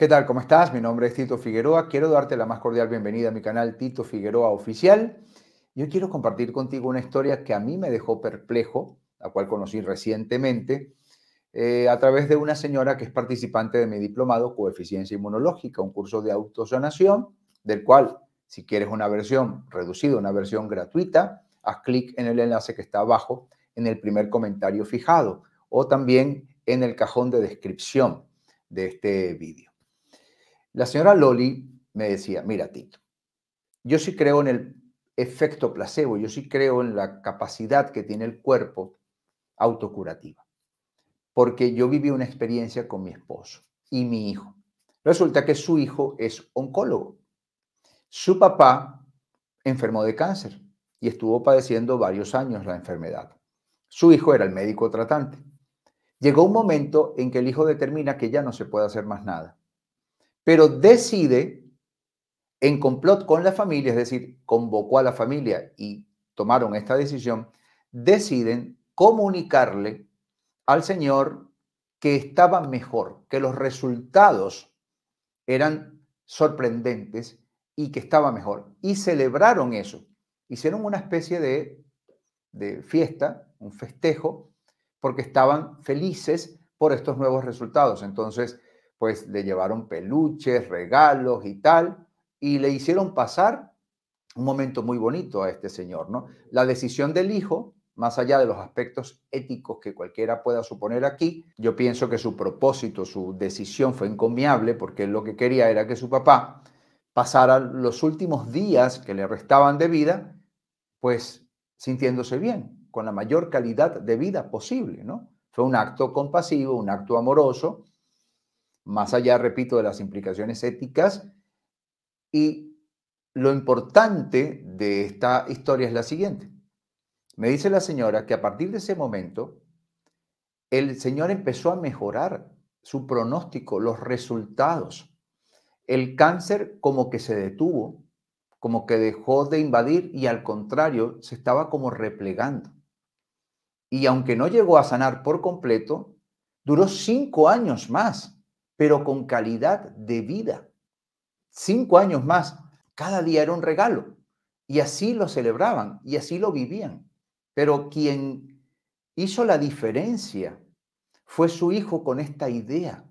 ¿Qué tal? ¿Cómo estás? Mi nombre es Tito Figueroa. Quiero darte la más cordial bienvenida a mi canal Tito Figueroa Oficial. Yo quiero compartir contigo una historia que a mí me dejó perplejo, la cual conocí recientemente, eh, a través de una señora que es participante de mi diplomado Coeficiencia Inmunológica, un curso de autosanación, del cual, si quieres una versión reducida, una versión gratuita, haz clic en el enlace que está abajo en el primer comentario fijado o también en el cajón de descripción de este vídeo. La señora Loli me decía, mira, Tito, yo sí creo en el efecto placebo, yo sí creo en la capacidad que tiene el cuerpo autocurativa, porque yo viví una experiencia con mi esposo y mi hijo. Resulta que su hijo es oncólogo. Su papá enfermó de cáncer y estuvo padeciendo varios años la enfermedad. Su hijo era el médico tratante. Llegó un momento en que el hijo determina que ya no se puede hacer más nada pero decide en complot con la familia, es decir, convocó a la familia y tomaron esta decisión, deciden comunicarle al Señor que estaba mejor, que los resultados eran sorprendentes y que estaba mejor. Y celebraron eso. Hicieron una especie de, de fiesta, un festejo, porque estaban felices por estos nuevos resultados. Entonces, pues le llevaron peluches, regalos y tal, y le hicieron pasar un momento muy bonito a este señor, ¿no? La decisión del hijo, más allá de los aspectos éticos que cualquiera pueda suponer aquí, yo pienso que su propósito, su decisión fue encomiable porque lo que quería era que su papá pasara los últimos días que le restaban de vida, pues sintiéndose bien, con la mayor calidad de vida posible, ¿no? Fue un acto compasivo, un acto amoroso, más allá, repito, de las implicaciones éticas. Y lo importante de esta historia es la siguiente. Me dice la señora que a partir de ese momento, el señor empezó a mejorar su pronóstico, los resultados. El cáncer como que se detuvo, como que dejó de invadir y al contrario, se estaba como replegando. Y aunque no llegó a sanar por completo, duró cinco años más pero con calidad de vida. Cinco años más, cada día era un regalo. Y así lo celebraban y así lo vivían. Pero quien hizo la diferencia fue su hijo con esta idea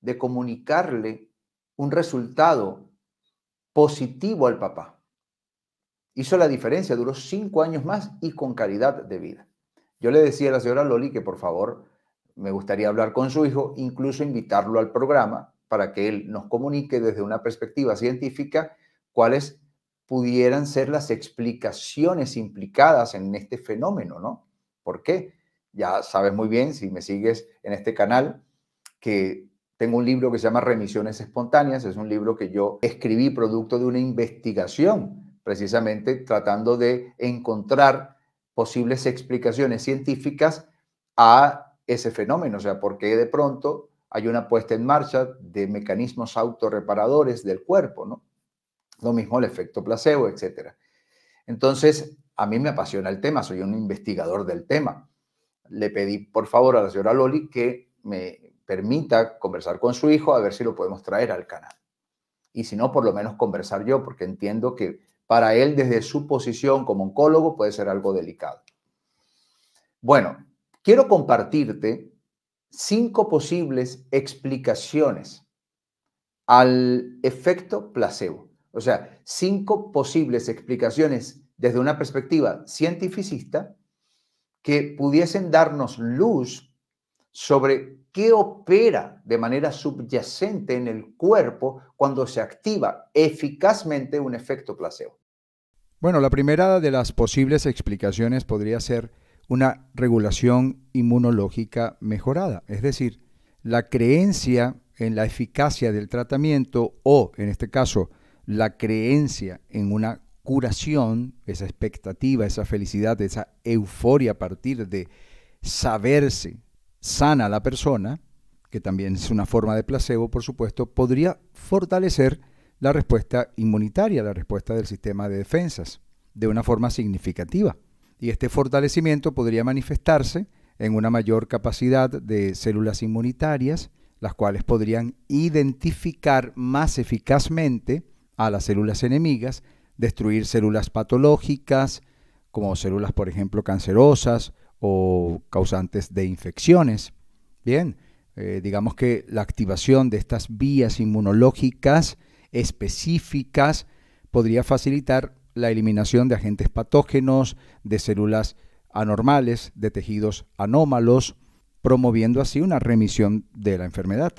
de comunicarle un resultado positivo al papá. Hizo la diferencia, duró cinco años más y con calidad de vida. Yo le decía a la señora Loli que por favor me gustaría hablar con su hijo, incluso invitarlo al programa para que él nos comunique desde una perspectiva científica cuáles pudieran ser las explicaciones implicadas en este fenómeno, ¿no? ¿Por qué? Ya sabes muy bien, si me sigues en este canal, que tengo un libro que se llama Remisiones Espontáneas, es un libro que yo escribí producto de una investigación, precisamente tratando de encontrar posibles explicaciones científicas a ese fenómeno, o sea, porque de pronto hay una puesta en marcha de mecanismos autorreparadores del cuerpo, ¿no? Lo mismo el efecto placebo, etc. Entonces, a mí me apasiona el tema, soy un investigador del tema. Le pedí, por favor, a la señora Loli que me permita conversar con su hijo a ver si lo podemos traer al canal. Y si no, por lo menos conversar yo, porque entiendo que para él, desde su posición como oncólogo, puede ser algo delicado. Bueno, Quiero compartirte cinco posibles explicaciones al efecto placebo. O sea, cinco posibles explicaciones desde una perspectiva cientificista que pudiesen darnos luz sobre qué opera de manera subyacente en el cuerpo cuando se activa eficazmente un efecto placebo. Bueno, la primera de las posibles explicaciones podría ser una regulación inmunológica mejorada. Es decir, la creencia en la eficacia del tratamiento o, en este caso, la creencia en una curación, esa expectativa, esa felicidad, esa euforia a partir de saberse sana la persona, que también es una forma de placebo, por supuesto, podría fortalecer la respuesta inmunitaria, la respuesta del sistema de defensas, de una forma significativa y este fortalecimiento podría manifestarse en una mayor capacidad de células inmunitarias, las cuales podrían identificar más eficazmente a las células enemigas, destruir células patológicas, como células, por ejemplo, cancerosas o causantes de infecciones. Bien, eh, digamos que la activación de estas vías inmunológicas específicas podría facilitar la eliminación de agentes patógenos, de células anormales, de tejidos anómalos, promoviendo así una remisión de la enfermedad.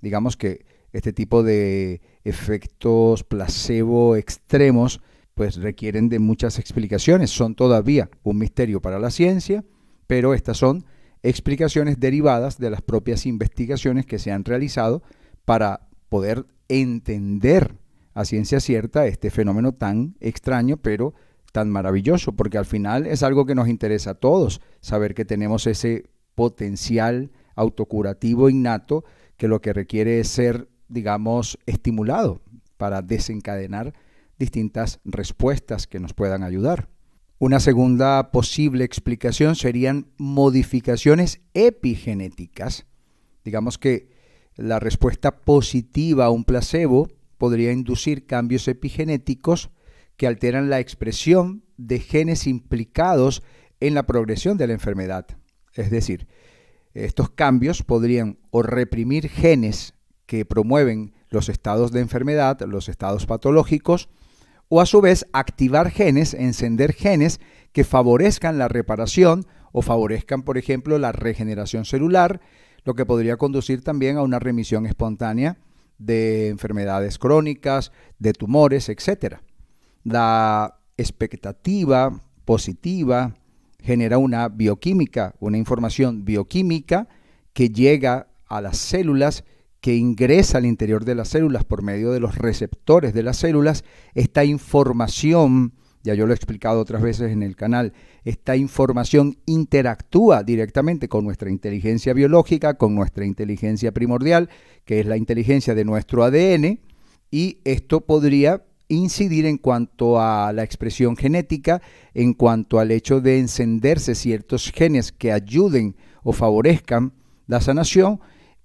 Digamos que este tipo de efectos placebo extremos pues requieren de muchas explicaciones, son todavía un misterio para la ciencia, pero estas son explicaciones derivadas de las propias investigaciones que se han realizado para poder entender a ciencia cierta este fenómeno tan extraño, pero tan maravilloso, porque al final es algo que nos interesa a todos, saber que tenemos ese potencial autocurativo innato que lo que requiere es ser, digamos, estimulado para desencadenar distintas respuestas que nos puedan ayudar. Una segunda posible explicación serían modificaciones epigenéticas. Digamos que la respuesta positiva a un placebo podría inducir cambios epigenéticos que alteran la expresión de genes implicados en la progresión de la enfermedad. Es decir, estos cambios podrían o reprimir genes que promueven los estados de enfermedad, los estados patológicos, o a su vez activar genes, encender genes que favorezcan la reparación o favorezcan, por ejemplo, la regeneración celular, lo que podría conducir también a una remisión espontánea de enfermedades crónicas, de tumores, etc. La expectativa positiva genera una bioquímica, una información bioquímica que llega a las células, que ingresa al interior de las células por medio de los receptores de las células, esta información ya yo lo he explicado otras veces en el canal, esta información interactúa directamente con nuestra inteligencia biológica, con nuestra inteligencia primordial, que es la inteligencia de nuestro ADN, y esto podría incidir en cuanto a la expresión genética, en cuanto al hecho de encenderse ciertos genes que ayuden o favorezcan la sanación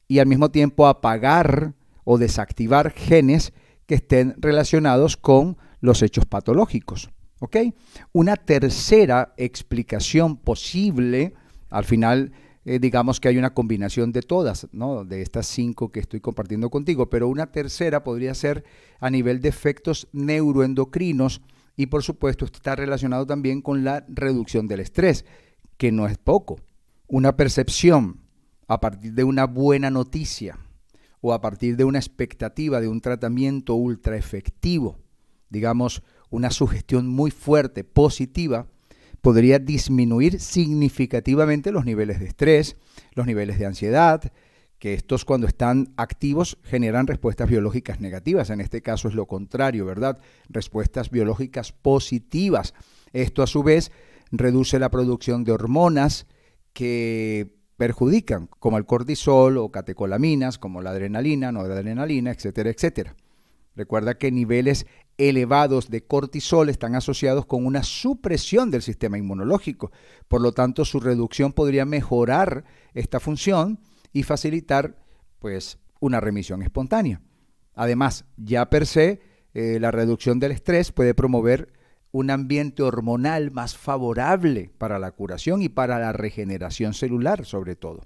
y al mismo tiempo apagar o desactivar genes que estén relacionados con los hechos patológicos. ¿ok? Una tercera explicación posible, al final eh, digamos que hay una combinación de todas, ¿no? De estas cinco que estoy compartiendo contigo, pero una tercera podría ser a nivel de efectos neuroendocrinos y por supuesto está relacionado también con la reducción del estrés, que no es poco. Una percepción a partir de una buena noticia o a partir de una expectativa de un tratamiento ultra efectivo, digamos, una sugestión muy fuerte, positiva, podría disminuir significativamente los niveles de estrés, los niveles de ansiedad, que estos cuando están activos generan respuestas biológicas negativas. En este caso es lo contrario, ¿verdad? Respuestas biológicas positivas. Esto a su vez reduce la producción de hormonas que perjudican, como el cortisol o catecolaminas, como la adrenalina, no adrenalina, etcétera, etcétera. Recuerda que niveles elevados de cortisol están asociados con una supresión del sistema inmunológico. Por lo tanto, su reducción podría mejorar esta función y facilitar pues una remisión espontánea. Además, ya per se, eh, la reducción del estrés puede promover un ambiente hormonal más favorable para la curación y para la regeneración celular, sobre todo.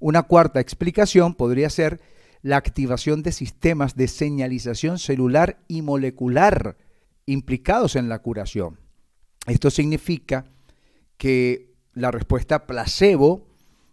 Una cuarta explicación podría ser la activación de sistemas de señalización celular y molecular implicados en la curación. Esto significa que la respuesta placebo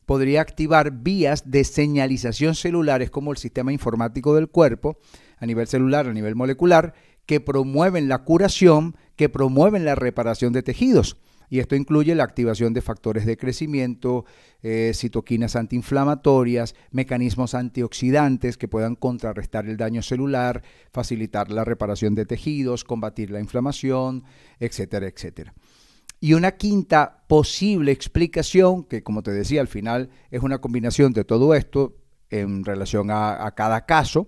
podría activar vías de señalización celulares como el sistema informático del cuerpo a nivel celular, a nivel molecular, que promueven la curación, que promueven la reparación de tejidos y esto incluye la activación de factores de crecimiento, eh, citoquinas antiinflamatorias, mecanismos antioxidantes que puedan contrarrestar el daño celular, facilitar la reparación de tejidos, combatir la inflamación, etcétera, etcétera. Y una quinta posible explicación, que como te decía al final es una combinación de todo esto en relación a cada caso,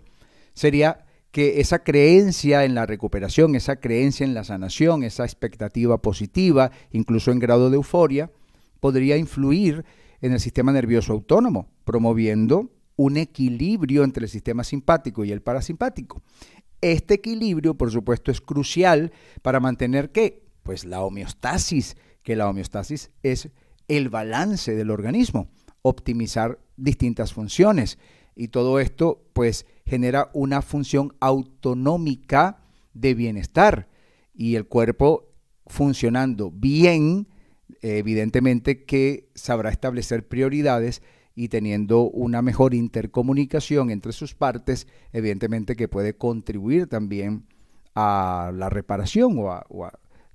sería que esa creencia en la recuperación, esa creencia en la sanación, esa expectativa positiva, incluso en grado de euforia, podría influir en el sistema nervioso autónomo, promoviendo un equilibrio entre el sistema simpático y el parasimpático. Este equilibrio, por supuesto, es crucial para mantener qué? Pues la homeostasis, que la homeostasis es el balance del organismo, optimizar distintas funciones. Y todo esto, pues, genera una función autonómica de bienestar y el cuerpo funcionando bien, evidentemente que sabrá establecer prioridades y teniendo una mejor intercomunicación entre sus partes, evidentemente que puede contribuir también a la reparación o a,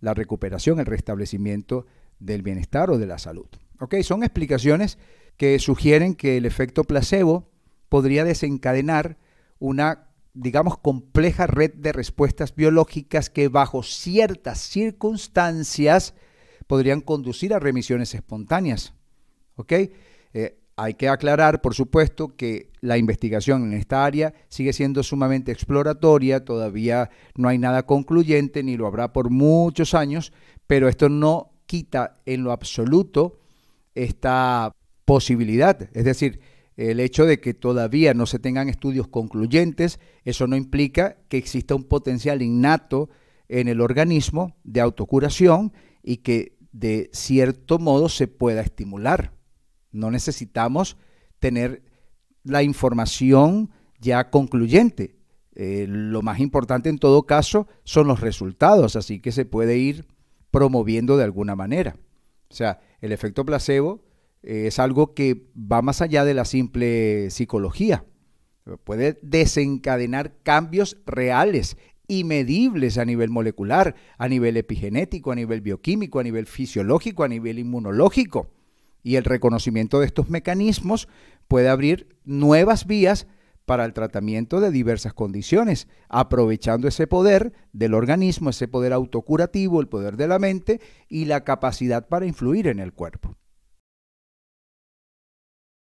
la recuperación, el restablecimiento del bienestar o de la salud. ¿Ok? Son explicaciones que sugieren que el efecto placebo podría desencadenar una, digamos, compleja red de respuestas biológicas que bajo ciertas circunstancias podrían conducir a remisiones espontáneas. ¿Ok? Eh, hay que aclarar, por supuesto, que la investigación en esta área sigue siendo sumamente exploratoria, todavía no hay nada concluyente, ni lo habrá por muchos años, pero esto no quita en lo absoluto esta posibilidad. Es decir, el hecho de que todavía no se tengan estudios concluyentes, eso no implica que exista un potencial innato en el organismo de autocuración y que de cierto modo se pueda estimular. No necesitamos tener la información ya concluyente. Eh, lo más importante en todo caso son los resultados, así que se puede ir promoviendo de alguna manera. O sea, el efecto placebo eh, es algo que va más allá de la simple psicología. Puede desencadenar cambios reales y medibles a nivel molecular, a nivel epigenético, a nivel bioquímico, a nivel fisiológico, a nivel inmunológico. Y el reconocimiento de estos mecanismos puede abrir nuevas vías para el tratamiento de diversas condiciones, aprovechando ese poder del organismo, ese poder autocurativo, el poder de la mente y la capacidad para influir en el cuerpo.